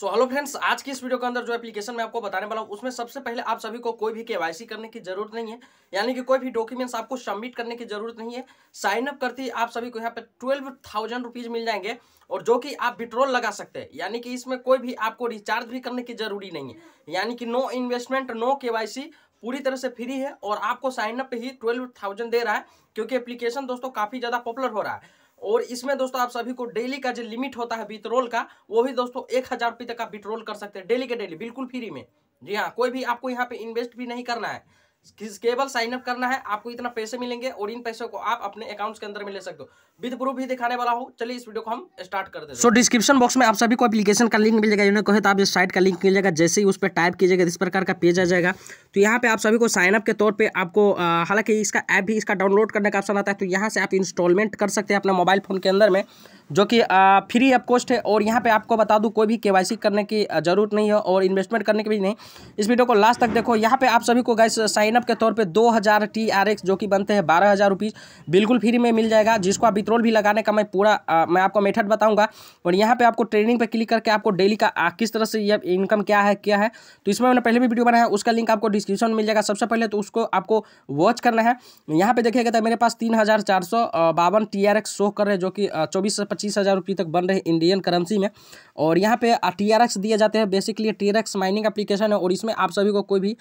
so hello friends आज की इस वीडियो के अंदर जो एप्लीकेशन मैं आपको बताने वाला हूँ उसमें सबसे पहले आप सभी को कोई भी केवाईसी करने की जरूरत नहीं है यानी कि कोई भी डॉक्यूमेंट्स आपको सबमिट करने की जरूरत नहीं है साइन अप करते ही आप सभी को यहाँ पे ट्वेल्व थाउजेंड रुपीज मिल जाएंगे और जो कि आप विड्रोल लगा सकते हैं यानी कि इसमें कोई भी आपको रिचार्ज भी करने की जरूरी नहीं है यानी कि नो इन्वेस्टमेंट नो के पूरी तरह से फ्री है और आपको साइन अप ही ट्वेल्व दे रहा है क्योंकि एप्लीकेशन दोस्तों काफी ज्यादा पॉपुलर हो रहा है और इसमें दोस्तों आप सभी को डेली का जो लिमिट होता है बिट्रोल का वो भी दोस्तों एक हज़ार रुपये तक आप बिट्रोल कर सकते हैं डेली के डेली बिल्कुल फ्री में जी हाँ कोई भी आपको यहाँ पे इन्वेस्ट भी नहीं करना है केवल साइन अप करना है आपको इतना पैसे मिलेंगे और इन पैसों को आप अपने अकाउंट्स के अंदर में ले सकते हो विद प्रूफ भी दिखाने वाला हूँ चलिए इस वीडियो को हम स्टार्ट कर देते सो डिस्क्रिप्शन बॉक्स में आप सभी को एप्लीकेशन का लिंक मिल जाएगा जिन्होंने कहे तो आप इस साइट का लिंक जाएगा जैसे ही उस पर टाइप कीजिएगा इस प्रकार का पेज आ जाएगा तो यहाँ पे आप सभी को साइनअप के तौर पर आपको हालांकि इसका ऐप भी इसका डाउनलोड करने का ऑप्शन आता है तो यहाँ से आप इंस्टॉलमेंट कर सकते हैं अपने मोबाइल फोन के अंदर में जो कि फ्री ऑफ कॉस्ट है और यहाँ पे आपको बता दूँ कोई भी केवाईसी करने की जरूरत नहीं है और इन्वेस्टमेंट करने की भी नहीं इस वीडियो को लास्ट तक देखो यहाँ पे आप सभी को गैस साइन लाइनअप के तौर पे 2000 हज़ार टी आर एक्स जो कि बनते हैं बारह हज़ार रुपीज़ बिल्कुल फ्री में मिल जाएगा जिसको आप वित्रोल भी लगाने का मैं पूरा आ, मैं आपको मेथड बताऊंगा और यहाँ पे आपको ट्रेनिंग पे क्लिक करके आपको डेली का आ, किस तरह से यह इनकम क्या है क्या है तो इसमें मैंने पहले भी वीडियो बनाया उसका लिंक आपको डिस्क्रिप्शन में मिल जाएगा सबसे पहले तो उसको आपको वॉच करना है यहाँ पर देखिएगा तो मेरे पास तीन हज़ार चार सौ बावन टी आर एक्स शो कर रहे हैं जो कि चौबीस से पच्चीस हज़ार रुपये तक बन रहे इंडियन करेंसी में और यहाँ पे टी दिए जाते हैं बेसिकली टी माइनिंग एप्लीकेशन है और इसमें आप सभी को कोई भी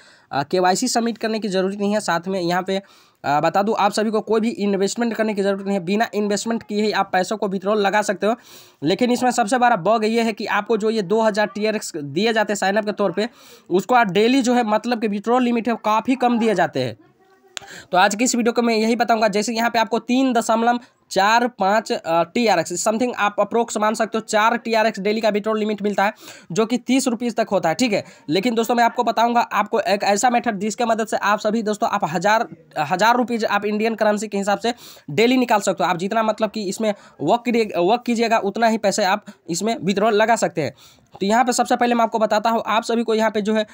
के सबमिट करने की ज़रूरत नहीं है साथ में यहाँ पे आ, बता दूँ आप सभी को कोई भी इन्वेस्टमेंट करने की ज़रूरत नहीं है बिना इन्वेस्टमेंट किए ही आप पैसों को विथड्रॉल लगा सकते हो लेकिन इसमें सबसे बड़ा बग ये है कि आपको जो ये 2000 हज़ार टी आर एक्स दिए जाते हैं साइनअप के तौर पे उसको आप डेली जो है मतलब कि विथड्रॉल लिमिट है काफ़ी कम दिए जाते हैं तो आज की इस वीडियो को मैं यही बताऊंगा जैसे यहाँ पे आपको तीन दशमलव चार पाँच टी आर एक्स समथिंग आप अप्रोक्स मान सकते हो चार टी आर एक्स डेली का विड्रॉल लिमिट मिलता है जो कि तीस रुपीज़ तक होता है ठीक है लेकिन दोस्तों मैं आपको बताऊंगा आपको एक ऐसा मेथड जिसके मदद से आप सभी दोस्तों आप हज़ार हज़ार रुपीज़ आप इंडियन करेंसी के हिसाब से डेली निकाल सकते हो आप जितना मतलब कि इसमें वर्क वर्क कीजिएगा उतना ही पैसे आप इसमें विड्रॉल लगा सकते हैं तो यहाँ पे सबसे पहले मैं आपको बताता हूँ आप सभी को यहाँ पे जो है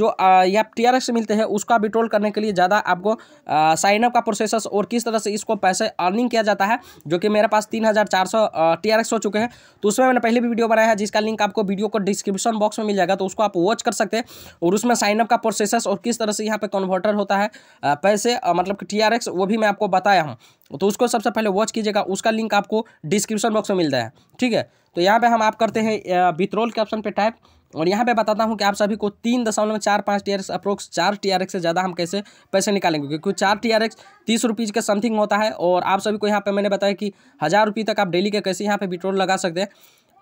जो यहाँ टी आर मिलते हैं उसका विड्रोल करने के लिए ज़्यादा आपको साइनअप का प्रोसेस और किस तरह से इसको पैसे अर्निंग किया जाता है जो कि मेरे पास तीन हज़ार चार सौ टी आर एक्स हो चुके हैं तो उसमें मैंने पहले भी वीडियो बनाया है जिसका लिंक आपको वीडियो को डिस्क्रिप्शन बॉक्स में मिल जाएगा तो उसको आप वॉच कर सकते हैं और उसमें साइनअप का प्रोसेस और किस तरह से यहाँ पर कन्वर्टर होता है पैसे मतलब कि टी आर एक्स वो भी मैं आपको बताया हूँ तो उसको सबसे पहले वॉच कीजिएगा उसका लिंक आपको डिस्क्रिप्शन बॉक्स में मिलता है ठीक है तो यहाँ पे हम आप करते हैं विथरोल के ऑप्शन पे टाइप और यहाँ पे बताता हूँ कि आप सभी को तीन दशमलव चार पाँच टी आर एक्स अप्रोक्स चार टी आर एक्स से ज़्यादा हम कैसे पैसे निकालेंगे क्योंकि चार टी आर एक्स तीस रुपीज़ के समथिंग होता है और आप सभी को यहाँ पे मैंने बताया कि हज़ार रुपये तक आप डेली के कैसे यहाँ पे बिट्रोल लगा सकते हैं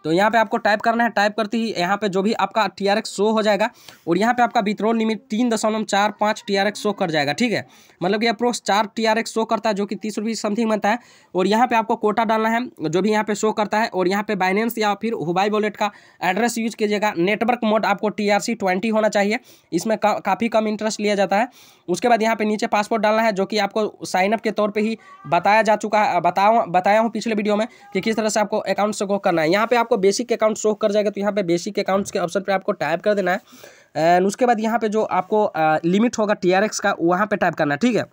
तो यहाँ पे आपको टाइप करना है टाइप करते ही यहाँ पे जो भी आपका टी आर एक्स शो हो जाएगा और यहाँ पे आपका विथ्रोल लिमिट तीन दशमलव चार पाँच टी आर एक्स शो कर जाएगा ठीक है मतलब कि अप्रोक्स चार टी आर शो करता है जो कि तीस रुपये समथिंग बनता है और यहाँ पे आपको कोटा डालना है जो भी यहाँ पे शो करता है और यहाँ पे बाइनेंस या फिर हुबाई वॉलेट का एड्रेस यूज कीजिएगा नेटवर्क मोड आपको टी आर सी ट्वेंटी होना चाहिए इसमें का, काफ़ी कम इंटरेस्ट लिया जाता है उसके बाद यहाँ पर नीचे पासपोर्ट डालना है जो कि आपको साइनअप के तौर पर ही बताया जा चुका है बताया बताया हूँ पिछले वीडियो में कि किस तरह से आपको अकाउंट से करना है यहाँ पर आपको आपको बेसिक अकाउंट शो कर जाएगा तो यहाँ पे बेसिक अकाउंट्स के ऑप्शन पे आपको टाइप कर देना है एंड उसके बाद यहाँ पे जो आपको लिमिट होगा टी का वहाँ पे टाइप करना ठीक है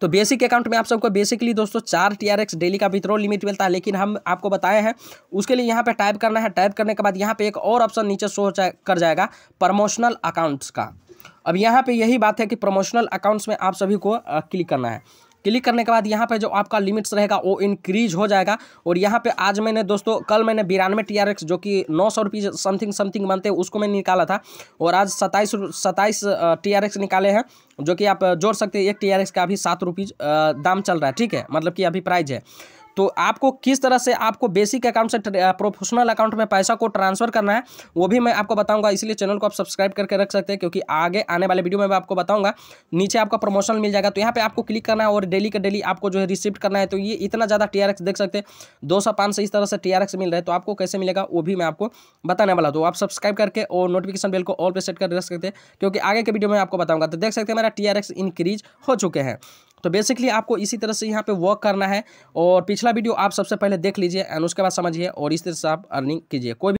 तो बेसिक अकाउंट में आप सबको बेसिकली दोस्तों चार टी आर एक्स डेली का विथ्रो लिमिट मिलता है लेकिन हम आपको बताए हैं उसके लिए यहाँ पे टाइप करना है टाइप करने के बाद यहाँ पे एक और ऑप्शन नीचे शो कर जाएगा प्रमोशनल अकाउंट्स का अब यहाँ पे यही बात है कि प्रमोशनल अकाउंट्स में आप सभी को क्लिक करना है क्लिक करने के बाद यहाँ पे जो आपका लिमिट्स रहेगा वो इंक्रीज हो जाएगा और यहाँ पे आज मैंने दोस्तों कल मैंने बिरानवे टी जो कि नौ सौ रुपये समथिंग समथिंग बनते हैं उसको मैंने निकाला था और आज सत्ताईस सत्ताईस टी निकाले हैं जो कि आप जोड़ सकते हैं एक टी का अभी सात रुपीज़ दाम चल रहा है ठीक है मतलब कि अभी प्राइज है तो आपको किस तरह से आपको बेसिक अकाउंट से प्रोफेशनल अकाउंट uh, में पैसा को ट्रांसफर करना है वो भी मैं आपको बताऊंगा इसलिए चैनल को आप सब्सक्राइब करके रख सकते हैं क्योंकि आगे आने वाले वीडियो में मैं आपको बताऊंगा नीचे आपका प्रमोशन मिल जाएगा तो यहाँ पे आपको क्लिक करना है और डेली का डेली आपको जो है रिसिप्ट करना है तो ये इतना ज़्यादा टी देख सकते हैं दो सौ पाँच सौ इस तरह से टी मिल रहा है तो आपको कैसे मिलेगा वो भी मैं आपको बताने वाला तो आप सब्सक्राइब करके और नोटिफिकेशन बिल को ऑल पे सेट कर रख सकते हैं क्योंकि आगे के वीडियो में आपको बताऊँगा तो देख सकते हैं मेरा टी इंक्रीज हो चुके हैं तो बेसिकली आपको इसी तरह से यहाँ पे वर्क करना है और पिछला वीडियो आप सबसे पहले देख लीजिए एंड उसके बाद समझिए और इस तरह से आप अर्निंग कीजिए कोई